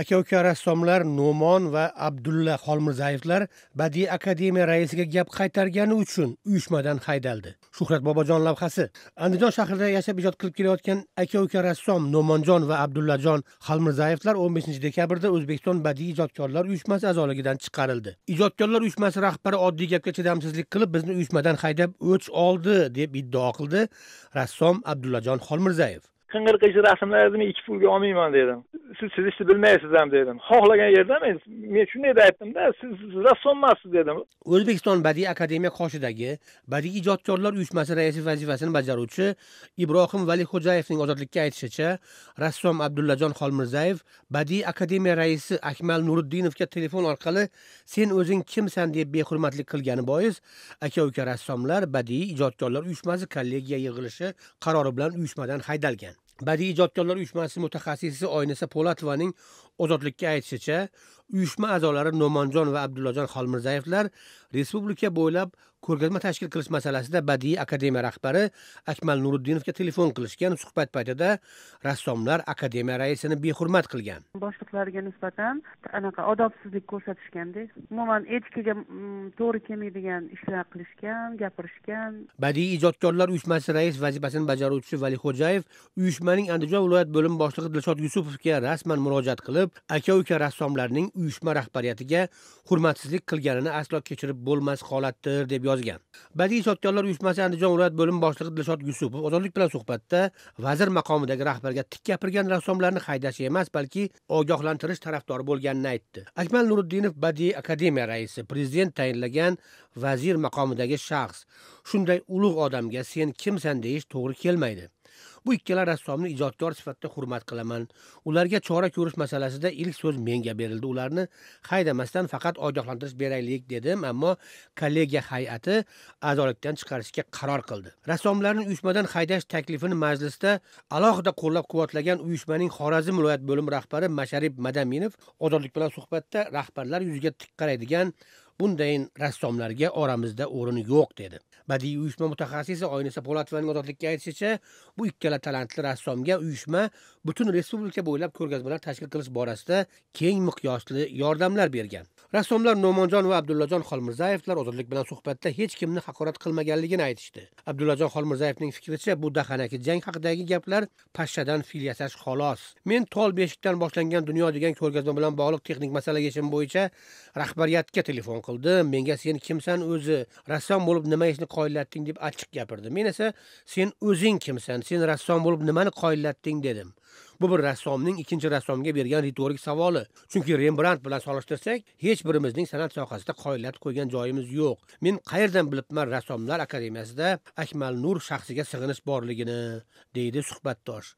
aka uka rassomlar no'mon va abdulla xolmirzayevlar badiiy akademiya raisiga gap qaytargani uchun uyushmadan haydaldi shuhrat bobojon lavhasi andijon shahrida yashab ijod qilib kelayotgan aka uka rassom no'monjon va abdullajon xolmirzayevlar o'n beshinchi dekabrda o'zbekiston badiiy ijodkorlar uyushmasi a'zoligidan chiqarildi ijodkorlar uyushmasi rahbari oddiy gapga chidamsizlik qilib bizni uyushmadan haydab o'ch oldi deb iddao qildi rassom abdullajon xolmirzayev qing'ir qiyshiq rasmlar dedim ikki pulga olmayman dedim siz chizishni bilmaysiz ham dedim xohlagan yerda men men shunday deb aytdimda siz rassommassiz dedim o'zbekiston badiiy akademiya qoshidagi badiiy ijodkorlar uyushmasi raisi vazifasini bajaruvchi ibrohim valixo'jayevning ozodlikka aytishicha rassom abdullajon xolmirzayev badiiy akademiya raisi akmal nuriddinovga telefon orqali sen o'zing kimsan deb behurmatlik qilgani bois aka uka rassomlar badiiy ijodkorlar uyushmasi kollegiya yig'ilishi qarori bilan uyushmadan haydalgan badiiy ijodkorlar uyushmasi mutaxassisi oynisa po'latovaning ozodlikka aytishicha uyushma a'zolari no'monjon va abdullajon xolmirzayevlar respublika bo'ylab ko'rgazma tashkil qilish masalasida badiiy akademiya rahbari akmal nuriddinovga telefon qilishgan suhbat paytida rassomlar akademiya raisini behurmat qilgan boshliqlariga nisbatan anaqa odobsizlik ko'rsatishganda umuman etikaga mm, to'g'ri kelmaydigan ishlar qilishgan gapirishgan badiiy ijodkorlar uyushmasi rais vazifasini bajaruvchisi valixo'jayev uyushmaning andijon viloyat bo'lim boshlig'i dilshod yusupovga rasman murojaat qilib aka uka rassomlarning uyushma rahbariyatiga hurmatsizlik qilganini aslo kechirib bo'lmas holatdir deb yozdi yozgan badiiy ijodkorlar uyushmasi andijon viloyat bo'lim boshlig'i dilshod yusupov ozodlik bilan suhbatda vazir maqomidagi rahbarga tik gapirgan rassomlarni haydash emas balki ogohlantirish tarafdori bo'lganini aytdi akmal nuriddinov badiiy akademiya raisi prezident tayinlagan vazir maqomidagi shaxs shunday ulug' odamga sen kimsan deyish to'g'ri kelmaydi bu ikkala rassomni ijodkor sifatida hurmat qilaman ularga chora ko'rish masalasida ilk so'z menga berildi ularni haydamasdan faqat ogohlantirish beraylik dedim ammo kollegiya hay'ati a'zolikdan chiqarishga qaror qildi rassomlarni uyushmadan haydash taklifini majlisda alohida qo'llab quvvatlagan uyushmaning xorazm viloyat bo'limi rahbari masharif madaminov ozodlik bilan suhbatda rahbarlar yuziga tik qaraydigan bunday rassomlarga oramizda o'rin yo'q dedi badiiy uyushma mutaxassisi oynisa po'latovaning ozodlikka aytishicha bu ikkala talantli rassomga uyushma butun respublika bo'ylab ko'rgazmalar tashkil qilish borasida keng miqyosli yordamlar bergan rassomlar no'monjon va abdullajon xolmirzayevlar ozodlik bilan suhbatda hech kimni haqorat qilmaganligini aytishdi abdullajon xolmirzayevning fikricha bu dahanaki jang haqidagi gaplar pashshadan fil yasash xolos men tol beshikdan boshlangan dunyo degan ko'rgazma bilan bog'liq texnik masala yechimi bo'yicha rahbariyatga telefon qildim menga sen kimsan o'zi rassom bo'lib nima ishni qoyillatding deb achchiq gapirdi men esa sen o'zing kimsan sen rassom bo'lib nimani qoyillatding dedim bu bir rassomning ikkinchi rassomga bergan ritorik savoli chunki rembrand bilan solishtirsak hech birimizning san'at sohasida qoyillatib qo'ygan joyimiz yo'q men qayerdan bilibman rassomlar akademiyasida akmal nur shaxsiga sig'inish borligini deydi suhbatdosh